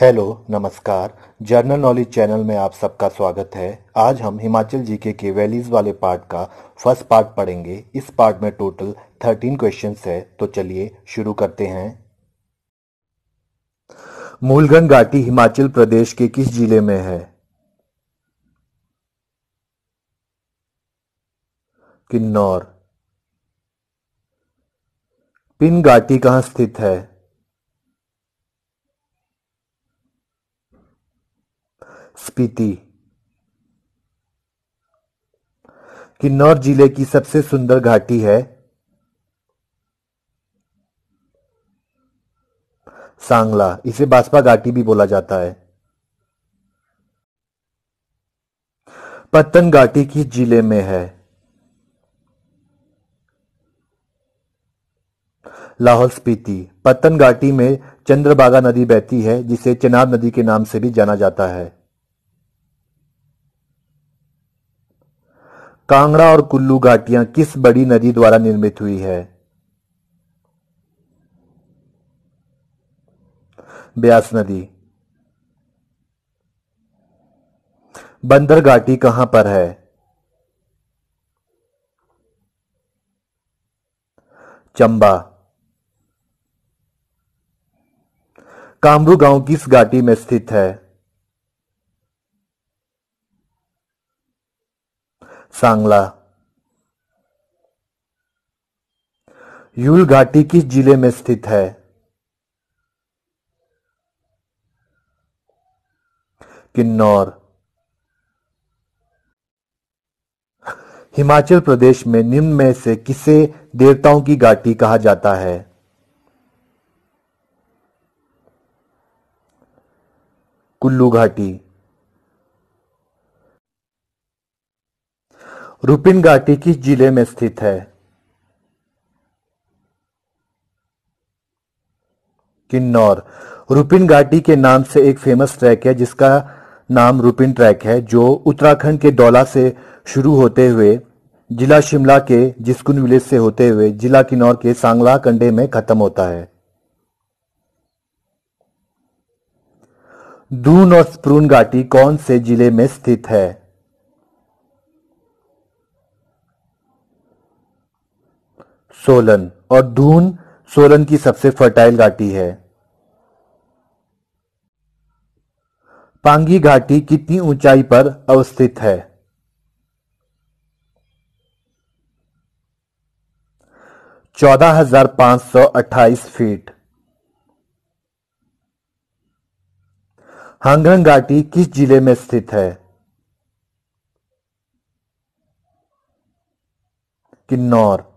hello नमस्कार general knowledge channel में आप सबका स्वागत है आज हम हिमाचल जीके के वैलीज वाले पार्ट का फर्स्ट पार्ट पढ़ेंगे इस पार्ट में टोटल थर्टीन क्वेश्चंस है तो चलिए शुरू करते हैं मूलगन घाटी हिमाचल प्रदेश के किस जिले में है किन्नौर पिन घाटी कहाँ स्थित है स्पीति किन्नौर जिले की सबसे सुंदर घाटी है सांगला इसे बासपा घाटी भी बोला जाता है पत्तन घाटी किस जिले में है लाहौल स्पीति पत्तन घाटी में चंद्रबागा नदी बहती है जिसे चेनाब नदी के नाम से भी जाना जाता है कांगड़ा और कुल्लू घाटियां किस बड़ी नदी द्वारा निर्मित हुई है ब्यास नदी बंदर घाटी कहां पर है चंबा कामरू गांव किस घाटी में स्थित है सांगला यूल घाटी किस जिले में स्थित है किन्नौर हिमाचल प्रदेश में निम्न में से किसे देवताओं की घाटी कहा जाता है कुल्लू घाटी रूपिन घाटी किस जिले में स्थित है किन्नौर रूपिन घाटी के नाम से एक फेमस ट्रैक है जिसका नाम रूपिन ट्रैक है जो उत्तराखंड के डौला से शुरू होते हुए जिला शिमला के जिसकुन विलेज से होते हुए जिला किन्नौर के सांगला कंडे में खत्म होता है दून और स्प्रून घाटी कौन से जिले में स्थित है सोलन और धून सोलन की सबसे फर्टाइल घाटी है पांगी घाटी कितनी ऊंचाई पर अवस्थित है चौदह हजार पांच सौ अट्ठाईस फीट हांगरंग घाटी किस जिले में स्थित है किन्नौर